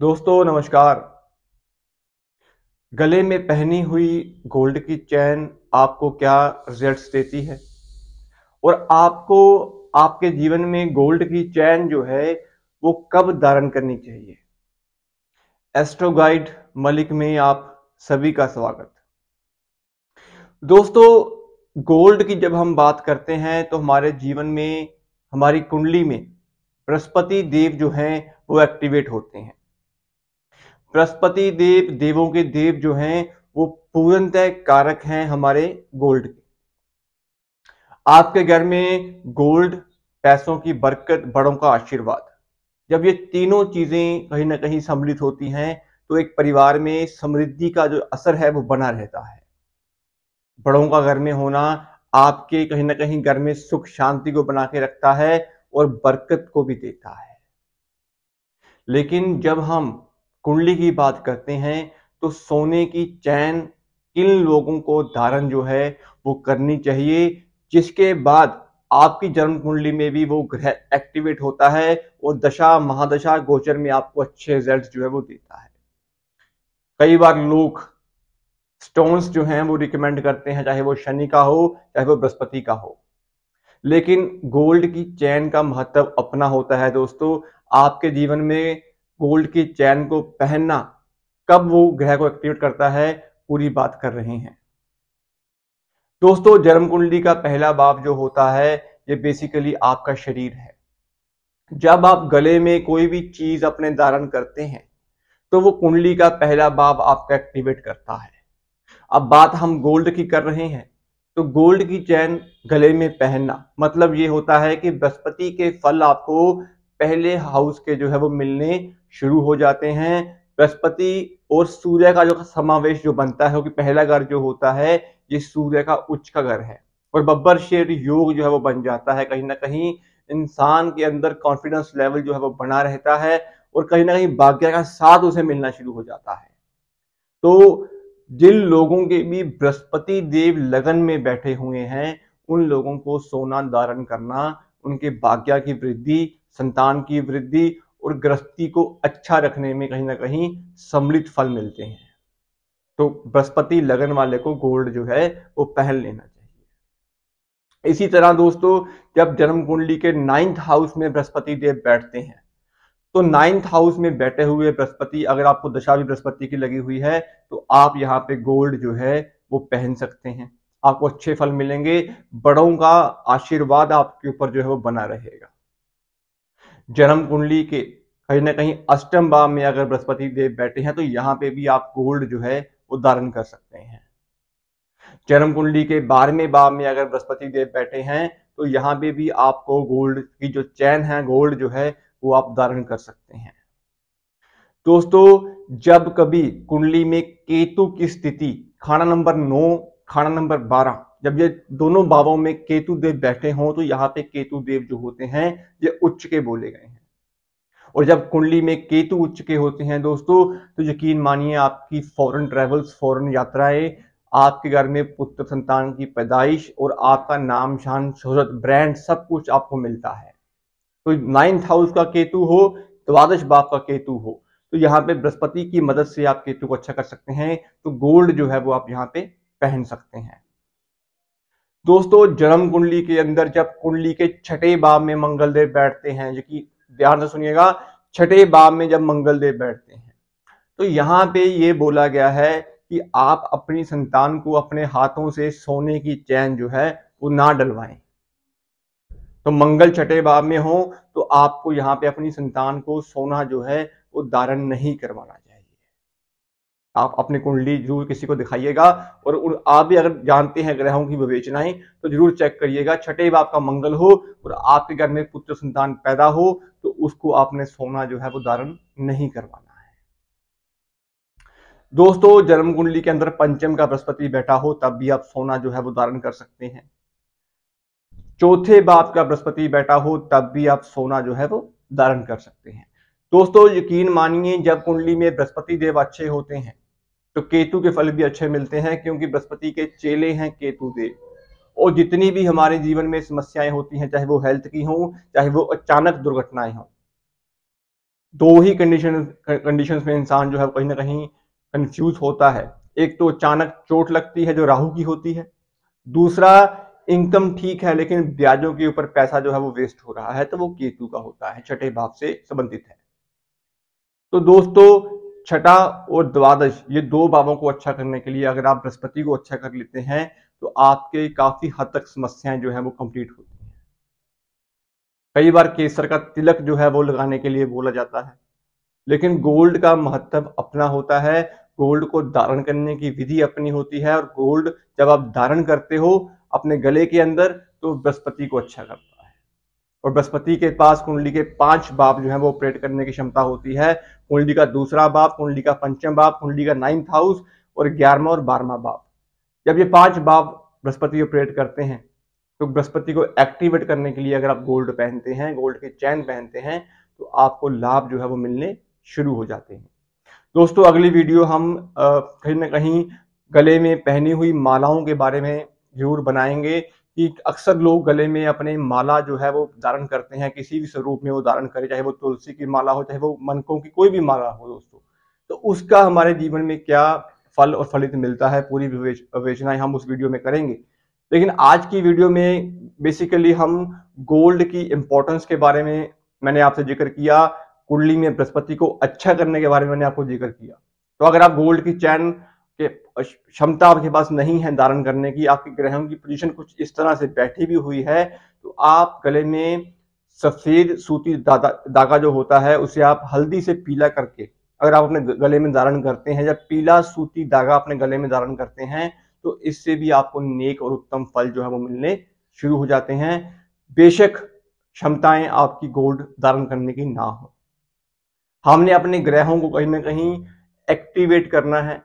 दोस्तों नमस्कार गले में पहनी हुई गोल्ड की चैन आपको क्या रिजल्ट्स देती है और आपको आपके जीवन में गोल्ड की चैन जो है वो कब धारण करनी चाहिए एस्ट्रो गाइड मलिक में आप सभी का स्वागत दोस्तों गोल्ड की जब हम बात करते हैं तो हमारे जीवन में हमारी कुंडली में बृहस्पति देव जो हैं वो एक्टिवेट होते हैं बृहस्पति देव देवों के देव जो हैं वो पूर्णतः कारक हैं हमारे गोल्ड के आपके घर में गोल्ड पैसों की बरकत बड़ों का आशीर्वाद जब ये तीनों चीजें कहीं ना कहीं सम्मिलित होती हैं तो एक परिवार में समृद्धि का जो असर है वो बना रहता है बड़ों का घर में होना आपके कहीं ना कहीं घर में सुख शांति को बना के रखता है और बरकत को भी देता है लेकिन जब हम कुंडली की बात करते हैं तो सोने की चैन किन लोगों को धारण जो है वो करनी चाहिए जिसके बाद आपकी जन्म कुंडली में भी वो ग्रह एक्टिवेट होता है और दशा महादशा गोचर में आपको अच्छे रिजल्ट जो है वो देता है कई बार लोग स्टोन्स जो हैं वो रिकमेंड करते हैं चाहे वो शनि का हो चाहे वो बृहस्पति का हो लेकिन गोल्ड की चैन का महत्व अपना होता है दोस्तों आपके जीवन में गोल्ड की चैन को पहनना कब वो ग्रह को एक्टिवेट करता है पूरी बात कर रहे हैं दोस्तों जन्म कुंडली का पहला भाव जो होता है ये बेसिकली आपका शरीर है जब आप गले में कोई भी चीज अपने धारण करते हैं तो वो कुंडली का पहला भाव आपका एक्टिवेट करता है अब बात हम गोल्ड की कर रहे हैं तो गोल्ड की चैन गले में पहनना मतलब ये होता है कि बृहस्पति के फल आपको पहले हाउस के जो है वो मिलने शुरू हो जाते हैं बृहस्पति और सूर्य का जो समावेश जो बनता है कि पहला घर जो होता है ये सूर्य का उच्च का घर है और बब्बर शेर योग जो है वो बन जाता है कहीं ना कहीं इंसान के अंदर कॉन्फिडेंस लेवल जो है वो बना रहता है और कहीं ना कहीं भाग्य का साथ उसे मिलना शुरू हो जाता है तो जिन लोगों के भी बृहस्पति देव लगन में बैठे हुए हैं उन लोगों को सोना धारण करना उनके भाग्या की वृद्धि संतान की वृद्धि और गृहस्थी को अच्छा रखने में कहीं ना कहीं सम्मिलित फल मिलते हैं तो बृहस्पति लगन वाले को गोल्ड जो है वो पहन लेना चाहिए इसी तरह दोस्तों जब जन्म कुंडली के नाइन्थ हाउस में बृहस्पति देव बैठते हैं तो नाइन्थ हाउस में बैठे हुए बृहस्पति अगर आपको दशा भी बृहस्पति की लगी हुई है तो आप यहाँ पे गोल्ड जो है वो पहन सकते हैं आपको अच्छे फल मिलेंगे बड़ों का आशीर्वाद आपके ऊपर जो है वो बना रहेगा जन्म कुंडली के कहीं ना कहीं अष्टम भाव में अगर बृहस्पति देव बैठे हैं तो यहाँ पे भी आप गोल्ड जो है वो धारण कर सकते हैं जन्म कुंडली के बारहवें भाव में अगर बृहस्पति देव बैठे हैं तो यहाँ पे भी आपको गोल्ड की जो चैन है गोल्ड जो है वो आप धारण कर सकते हैं दोस्तों जब कभी कुंडली में केतु की स्थिति खाना नंबर नौ खाना नंबर बारह जब ये दोनों भावों में केतु देव बैठे हों तो यहाँ पे केतु देव जो होते हैं ये उच्च के बोले गए हैं और जब कुंडली में केतु उच्च के होते हैं दोस्तों तो यकीन मानिए आपकी फॉरेन ट्रेवल्स फॉरेन यात्राएं आपके घर में पुत्र संतान की पैदाइश और आपका नाम शान शोहरत ब्रांड सब कुछ आपको मिलता है तो नाइन्थ हाउस का केतु हो द्वादश बाप का केतु हो तो यहाँ पे बृहस्पति की मदद से आप केतु को अच्छा कर सकते हैं तो गोल्ड जो है वो आप यहाँ पे पहन सकते हैं दोस्तों जन्म कुंडली के अंदर जब कुंडली के छठे भाव में मंगलदेव बैठते हैं जो कि ध्यान से सुनिएगा छठे भाव में जब मंगलदेव बैठते हैं तो यहाँ पे ये बोला गया है कि आप अपनी संतान को अपने हाथों से सोने की चैन जो है वो ना डलवाएं तो मंगल छठे भाव में हो तो आपको यहाँ पे अपनी संतान को सोना जो है वो धारण नहीं करवाना चाहिए आप अपनी कुंडली जरूर किसी को दिखाइएगा और आप भी अगर जानते हैं ग्रहों की विवेचनाएं तो जरूर चेक करिएगा छठे बाप का मंगल हो और आपके घर में पुत्र संतान पैदा हो तो उसको आपने सोना जो है वो धारण नहीं करवाना है दोस्तों जन्म कुंडली के अंदर पंचम का बृहस्पति बैठा हो तब भी आप सोना जो है वो धारण कर सकते हैं चौथे बाप का बृहस्पति बैठा हो तब भी आप सोना जो है वो धारण कर सकते हैं दोस्तों यकीन मानिए जब कुंडली में बृहस्पति देव अच्छे होते हैं तो केतु के फल भी अच्छे मिलते हैं क्योंकि बृहस्पति के चेले हैं केतु देव और जितनी भी हमारे जीवन में समस्याएं होती हैं चाहे वो हेल्थ की हो चाहे वो अचानक दुर्घटनाएं हों दो ही कंडीशन कंडीशन में इंसान जो है कहीं ना कहीं कंफ्यूज होता है एक तो अचानक चोट लगती है जो राहु की होती है दूसरा इनकम ठीक है लेकिन ब्याजों के ऊपर पैसा जो है वो वेस्ट हो रहा है तो वो केतु का होता है छठे भाव से संबंधित है तो दोस्तों छठा और द्वादश ये दो भावों को अच्छा करने के लिए अगर आप बृहस्पति को अच्छा कर लेते हैं तो आपके काफी हद तक समस्याएं जो है वो कंप्लीट होती हैं कई बार केसर का तिलक जो है वो लगाने के लिए बोला जाता है लेकिन गोल्ड का महत्व अपना होता है गोल्ड को धारण करने की विधि अपनी होती है और गोल्ड जब आप धारण करते हो अपने गले के अंदर तो बृहस्पति को अच्छा करता है और बृहस्पति के पास कुंडली के पांच बाप जो है वो ऑपरेट करने की क्षमता होती है कुंडली का दूसरा बाप कुंडली का पंचम बाप कुंडली का नाइन्थ हाउस और ग्यारहवा और बारहवा बाप जब ये पांच बाप बृहस्पति ऑपरेट करते हैं तो बृहस्पति को एक्टिवेट करने के लिए अगर आप गोल्ड पहनते हैं गोल्ड के चैन पहनते हैं तो आपको लाभ जो है वो मिलने शुरू हो जाते हैं दोस्तों अगली वीडियो हम कहीं ना कहीं गले में पहनी हुई मालाओं के बारे में जरूर बनाएंगे कि अक्सर लोग गले में अपने माला जो है वो धारण करते हैं किसी भी स्वरूप में वो धारण करें चाहे वो तुलसी की माला हो चाहे वो मनकों की कोई भी माला हो दोस्तों तो उसका हमारे जीवन में क्या फल और फलित मिलता है पूरी विवेचनाएं हम उस वीडियो में करेंगे लेकिन आज की वीडियो में बेसिकली हम गोल्ड की इम्पोर्टेंस के बारे में मैंने आपसे जिक्र किया कुंडली में बृहस्पति को अच्छा करने के बारे में मैंने आपको जिक्र किया तो अगर आप गोल्ड की चैन के क्षमता आपके पास नहीं है धारण करने की आपके ग्रहों की पोजीशन कुछ इस तरह से बैठी भी हुई है तो आप गले में सफेद सूती धागा जो होता है उसे आप हल्दी से पीला करके अगर आप अपने गले में धारण करते हैं या पीला सूती धागा अपने गले में धारण करते हैं तो इससे भी आपको नेक और उत्तम फल जो है वो मिलने शुरू हो जाते हैं बेशक क्षमताएं आपकी गोल्ड धारण करने की ना हो हमने अपने ग्रहों को कहीं ना कहीं एक्टिवेट करना है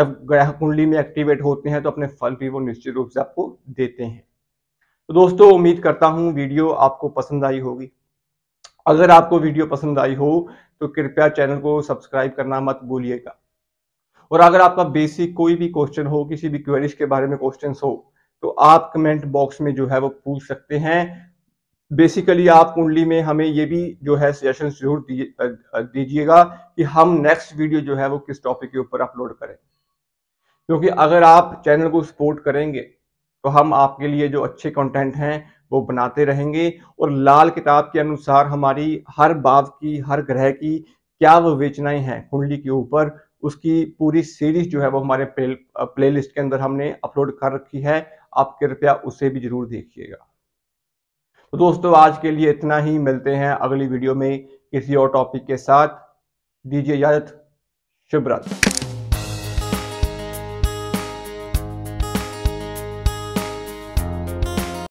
जब ग्रह कुंडली में एक्टिवेट होते हैं तो अपने फल भी वो निश्चित रूप से आपको देते हैं तो दोस्तों उम्मीद करता हूँ वीडियो आपको पसंद आई होगी अगर आपको वीडियो पसंद आई हो तो कृपया चैनल को सब्सक्राइब करना मत भूलिएगा और अगर आपका बेसिक कोई भी क्वेश्चन हो किसी भी क्वेरीज के बारे में क्वेश्चन हो तो आप कमेंट बॉक्स में जो है वो पूछ सकते हैं बेसिकली आप कुंडली में हमें ये भी जो है सजेशन जरूर दीजिएगा कि हम नेक्स्ट वीडियो जो है वो किस टॉपिक के ऊपर अपलोड करें क्योंकि अगर आप चैनल को सपोर्ट करेंगे तो हम आपके लिए जो अच्छे कंटेंट हैं वो बनाते रहेंगे और लाल किताब के अनुसार हमारी हर बाव की हर ग्रह की क्या विवेचनाएं हैं कुंडली के ऊपर उसकी पूरी सीरीज जो है वो हमारे प्ले, प्ले के अंदर हमने अपलोड कर रखी है आप कृपया उसे भी जरूर देखिएगा तो दोस्तों आज के लिए इतना ही मिलते हैं अगली वीडियो में किसी और टॉपिक के साथ दीजिए इजाजत शुभ रात्रि